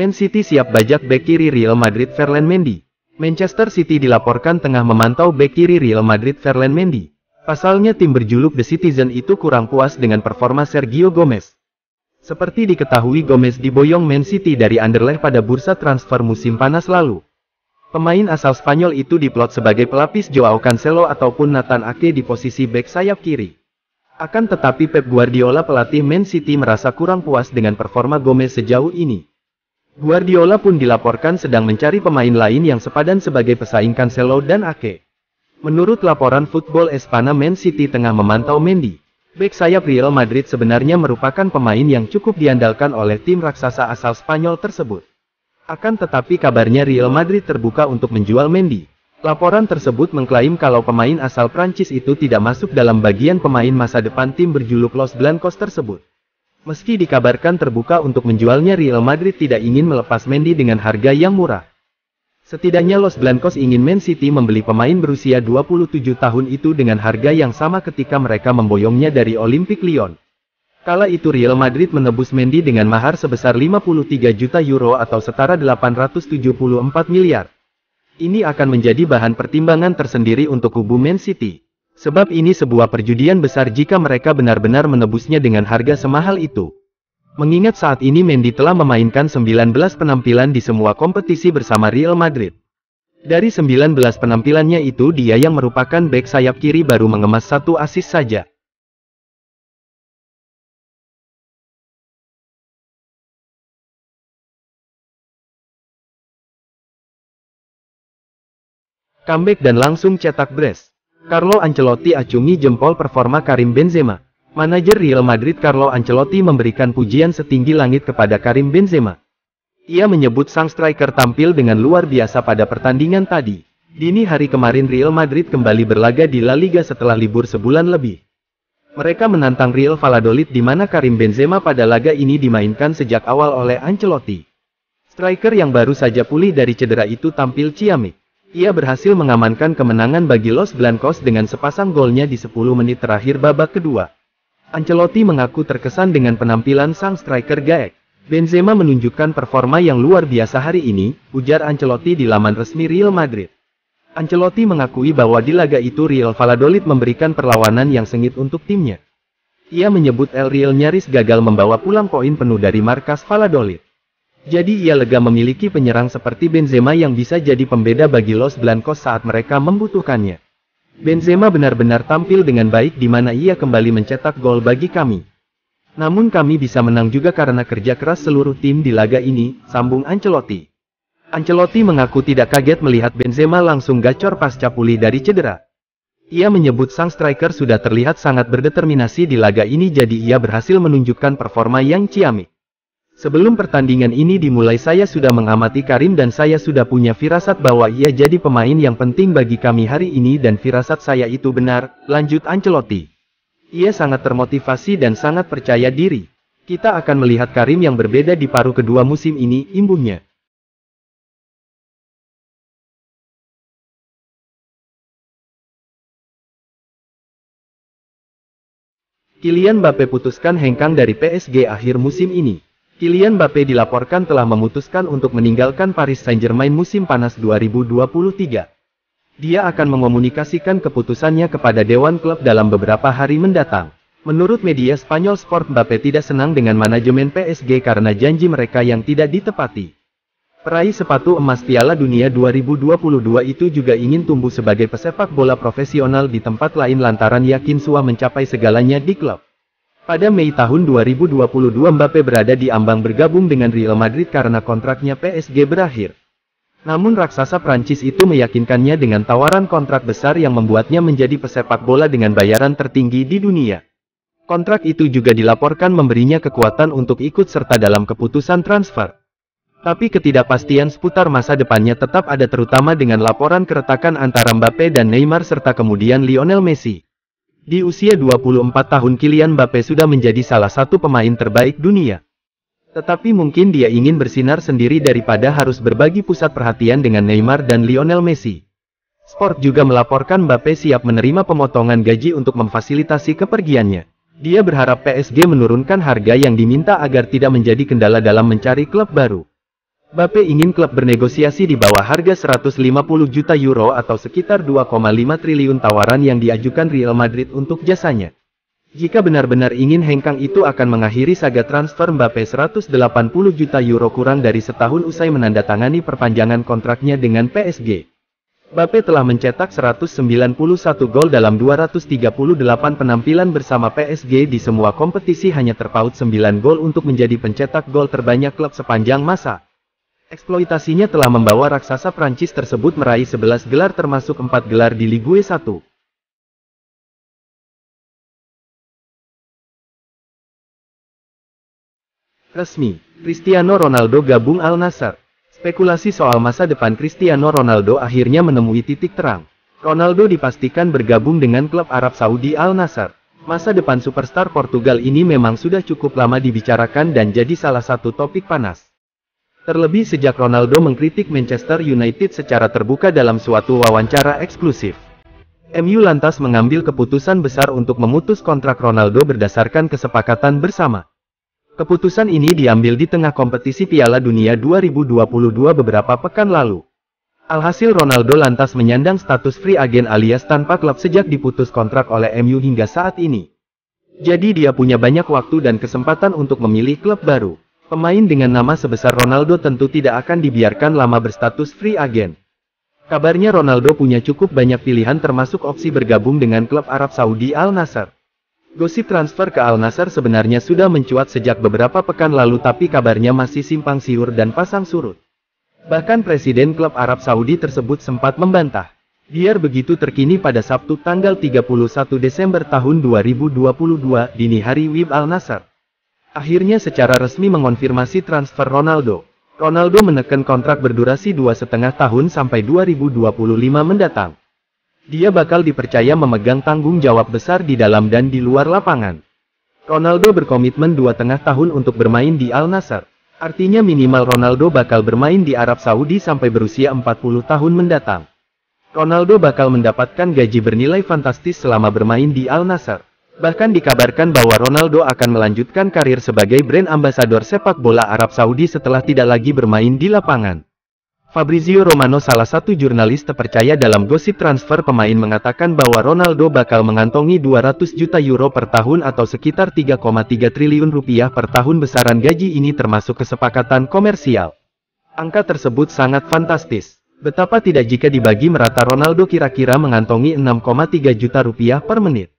Man City siap bajak bek kiri Real Madrid Ferland Mendy. Manchester City dilaporkan tengah memantau bek kiri Real Madrid Ferland Mendy. Pasalnya tim berjuluk The Citizen itu kurang puas dengan performa Sergio Gomez. Seperti diketahui Gomez diboyong Man City dari Anderlecht pada bursa transfer musim panas lalu. Pemain asal Spanyol itu diplot sebagai pelapis Joao Cancelo ataupun Nathan Ake di posisi bek sayap kiri. Akan tetapi Pep Guardiola pelatih Man City merasa kurang puas dengan performa Gomez sejauh ini. Guardiola pun dilaporkan sedang mencari pemain lain yang sepadan sebagai pesaing Cancelo dan Ake. Menurut laporan Football Espana Man City tengah memantau Mendy. Bek sayap Real Madrid sebenarnya merupakan pemain yang cukup diandalkan oleh tim raksasa asal Spanyol tersebut. Akan tetapi kabarnya Real Madrid terbuka untuk menjual Mendy. Laporan tersebut mengklaim kalau pemain asal Prancis itu tidak masuk dalam bagian pemain masa depan tim berjuluk Los Blancos tersebut. Meski dikabarkan terbuka untuk menjualnya Real Madrid tidak ingin melepas Mendy dengan harga yang murah. Setidaknya Los Blancos ingin Man City membeli pemain berusia 27 tahun itu dengan harga yang sama ketika mereka memboyongnya dari Olympic Lyon. Kala itu Real Madrid menebus Mendy dengan mahar sebesar 53 juta euro atau setara 874 miliar. Ini akan menjadi bahan pertimbangan tersendiri untuk kubu Man City. Sebab ini sebuah perjudian besar jika mereka benar-benar menebusnya dengan harga semahal itu. Mengingat saat ini Mendy telah memainkan 19 penampilan di semua kompetisi bersama Real Madrid. Dari 19 penampilannya itu dia yang merupakan bek sayap kiri baru mengemas satu asis saja. Comeback dan langsung cetak brace. Carlo Ancelotti acungi jempol performa Karim Benzema. Manajer Real Madrid Carlo Ancelotti memberikan pujian setinggi langit kepada Karim Benzema. Ia menyebut sang striker tampil dengan luar biasa pada pertandingan tadi. Dini hari kemarin Real Madrid kembali berlaga di La Liga setelah libur sebulan lebih. Mereka menantang Real Valladolid di mana Karim Benzema pada laga ini dimainkan sejak awal oleh Ancelotti. Striker yang baru saja pulih dari cedera itu tampil ciamik. Ia berhasil mengamankan kemenangan bagi Los Blancos dengan sepasang golnya di 10 menit terakhir babak kedua. Ancelotti mengaku terkesan dengan penampilan sang striker Gaek. Benzema menunjukkan performa yang luar biasa hari ini, ujar Ancelotti di laman resmi Real Madrid. Ancelotti mengakui bahwa di laga itu Real Valladolid memberikan perlawanan yang sengit untuk timnya. Ia menyebut El Real nyaris gagal membawa pulang poin penuh dari markas Valladolid. Jadi ia lega memiliki penyerang seperti Benzema yang bisa jadi pembeda bagi Los Blancos saat mereka membutuhkannya. Benzema benar-benar tampil dengan baik di mana ia kembali mencetak gol bagi kami. Namun kami bisa menang juga karena kerja keras seluruh tim di laga ini, sambung Ancelotti. Ancelotti mengaku tidak kaget melihat Benzema langsung gacor pasca pulih dari cedera. Ia menyebut sang striker sudah terlihat sangat berdeterminasi di laga ini jadi ia berhasil menunjukkan performa yang ciamik. Sebelum pertandingan ini dimulai saya sudah mengamati Karim dan saya sudah punya firasat bahwa ia jadi pemain yang penting bagi kami hari ini dan firasat saya itu benar, lanjut Ancelotti. Ia sangat termotivasi dan sangat percaya diri. Kita akan melihat Karim yang berbeda di paruh kedua musim ini, imbuhnya. Kylian Mbappe putuskan hengkang dari PSG akhir musim ini. Kylian Mbappe dilaporkan telah memutuskan untuk meninggalkan Paris Saint-Germain musim panas 2023. Dia akan mengomunikasikan keputusannya kepada Dewan Klub dalam beberapa hari mendatang. Menurut media Spanyol Sport Mbappe tidak senang dengan manajemen PSG karena janji mereka yang tidak ditepati. Peraih sepatu emas Piala Dunia 2022 itu juga ingin tumbuh sebagai pesepak bola profesional di tempat lain lantaran yakin Sua mencapai segalanya di klub. Pada Mei tahun 2022 Mbappe berada di ambang bergabung dengan Real Madrid karena kontraknya PSG berakhir. Namun raksasa Prancis itu meyakinkannya dengan tawaran kontrak besar yang membuatnya menjadi pesepak bola dengan bayaran tertinggi di dunia. Kontrak itu juga dilaporkan memberinya kekuatan untuk ikut serta dalam keputusan transfer. Tapi ketidakpastian seputar masa depannya tetap ada terutama dengan laporan keretakan antara Mbappe dan Neymar serta kemudian Lionel Messi. Di usia 24 tahun Kylian Mbappe sudah menjadi salah satu pemain terbaik dunia. Tetapi mungkin dia ingin bersinar sendiri daripada harus berbagi pusat perhatian dengan Neymar dan Lionel Messi. Sport juga melaporkan Mbappe siap menerima pemotongan gaji untuk memfasilitasi kepergiannya. Dia berharap PSG menurunkan harga yang diminta agar tidak menjadi kendala dalam mencari klub baru. Mbappe ingin klub bernegosiasi di bawah harga 150 juta euro atau sekitar 2,5 triliun tawaran yang diajukan Real Madrid untuk jasanya. Jika benar-benar ingin hengkang itu akan mengakhiri saga transfer Mbappe 180 juta euro kurang dari setahun usai menandatangani perpanjangan kontraknya dengan PSG. Mbappe telah mencetak 191 gol dalam 238 penampilan bersama PSG di semua kompetisi hanya terpaut 9 gol untuk menjadi pencetak gol terbanyak klub sepanjang masa. Eksploitasinya telah membawa raksasa Prancis tersebut meraih 11 gelar termasuk 4 gelar di Ligue 1. Resmi, Cristiano Ronaldo gabung Al Nassr. Spekulasi soal masa depan Cristiano Ronaldo akhirnya menemui titik terang. Ronaldo dipastikan bergabung dengan klub Arab Saudi Al Nassr. Masa depan superstar Portugal ini memang sudah cukup lama dibicarakan dan jadi salah satu topik panas. Terlebih sejak Ronaldo mengkritik Manchester United secara terbuka dalam suatu wawancara eksklusif. MU lantas mengambil keputusan besar untuk memutus kontrak Ronaldo berdasarkan kesepakatan bersama. Keputusan ini diambil di tengah kompetisi Piala Dunia 2022 beberapa pekan lalu. Alhasil Ronaldo lantas menyandang status free agent alias tanpa klub sejak diputus kontrak oleh MU hingga saat ini. Jadi dia punya banyak waktu dan kesempatan untuk memilih klub baru. Pemain dengan nama sebesar Ronaldo tentu tidak akan dibiarkan lama berstatus free agent. Kabarnya Ronaldo punya cukup banyak pilihan termasuk opsi bergabung dengan klub Arab Saudi Al Nassr. Gosip transfer ke Al Nassr sebenarnya sudah mencuat sejak beberapa pekan lalu tapi kabarnya masih simpang siur dan pasang surut. Bahkan presiden klub Arab Saudi tersebut sempat membantah. Biar begitu terkini pada Sabtu tanggal 31 Desember tahun 2022 dini hari Wib Al nassr Akhirnya secara resmi mengonfirmasi transfer Ronaldo. Ronaldo menekan kontrak berdurasi dua setengah tahun sampai 2025 mendatang. Dia bakal dipercaya memegang tanggung jawab besar di dalam dan di luar lapangan. Ronaldo berkomitmen dua setengah tahun untuk bermain di Al Nassr. Artinya minimal Ronaldo bakal bermain di Arab Saudi sampai berusia 40 tahun mendatang. Ronaldo bakal mendapatkan gaji bernilai fantastis selama bermain di Al Nassr. Bahkan dikabarkan bahwa Ronaldo akan melanjutkan karir sebagai brand ambasador sepak bola Arab Saudi setelah tidak lagi bermain di lapangan. Fabrizio Romano salah satu jurnalis terpercaya dalam gosip transfer pemain mengatakan bahwa Ronaldo bakal mengantongi 200 juta euro per tahun atau sekitar 3,3 triliun rupiah per tahun besaran gaji ini termasuk kesepakatan komersial. Angka tersebut sangat fantastis. Betapa tidak jika dibagi merata Ronaldo kira-kira mengantongi 6,3 juta rupiah per menit.